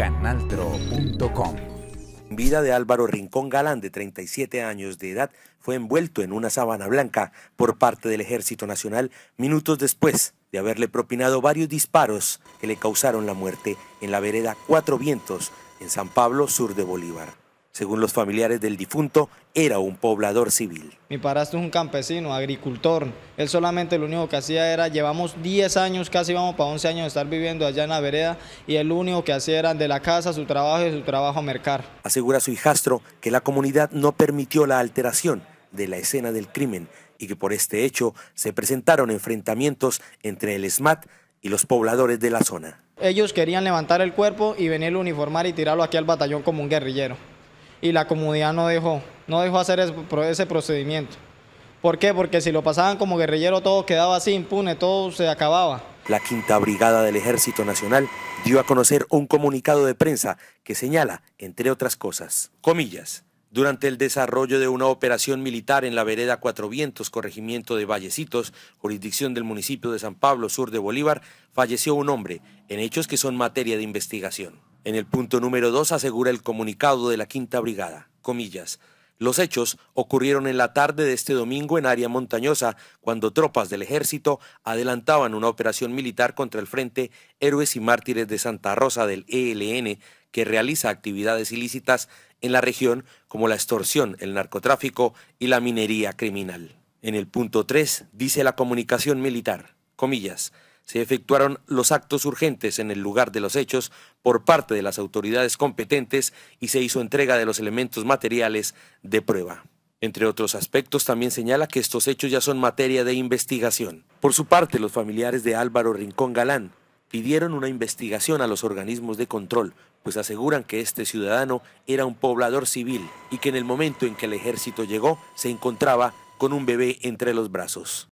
canaltro.com. Vida de Álvaro Rincón Galán, de 37 años de edad, fue envuelto en una sábana blanca por parte del Ejército Nacional minutos después de haberle propinado varios disparos que le causaron la muerte en la vereda Cuatro Vientos, en San Pablo, sur de Bolívar. Según los familiares del difunto, era un poblador civil. Mi padrastro es un campesino, agricultor. Él solamente lo único que hacía era, llevamos 10 años, casi vamos para 11 años de estar viviendo allá en la vereda, y el único que hacía era de la casa, su trabajo y su trabajo a mercar. Asegura su hijastro que la comunidad no permitió la alteración de la escena del crimen y que por este hecho se presentaron enfrentamientos entre el SMAT y los pobladores de la zona. Ellos querían levantar el cuerpo y venirlo a uniformar y tirarlo aquí al batallón como un guerrillero y la comunidad no dejó, no dejó hacer ese procedimiento. ¿Por qué? Porque si lo pasaban como guerrillero todo quedaba así impune, todo se acababa. La Quinta Brigada del Ejército Nacional dio a conocer un comunicado de prensa que señala, entre otras cosas, comillas, durante el desarrollo de una operación militar en la vereda Cuatro Vientos, corregimiento de Vallecitos, jurisdicción del municipio de San Pablo, sur de Bolívar, falleció un hombre, en hechos que son materia de investigación. En el punto número 2 asegura el comunicado de la Quinta Brigada, comillas, los hechos ocurrieron en la tarde de este domingo en área montañosa, cuando tropas del ejército adelantaban una operación militar contra el Frente Héroes y Mártires de Santa Rosa del ELN, que realiza actividades ilícitas en la región como la extorsión, el narcotráfico y la minería criminal. En el punto 3 dice la comunicación militar, comillas, se efectuaron los actos urgentes en el lugar de los hechos por parte de las autoridades competentes y se hizo entrega de los elementos materiales de prueba. Entre otros aspectos, también señala que estos hechos ya son materia de investigación. Por su parte, los familiares de Álvaro Rincón Galán pidieron una investigación a los organismos de control, pues aseguran que este ciudadano era un poblador civil y que en el momento en que el ejército llegó se encontraba con un bebé entre los brazos.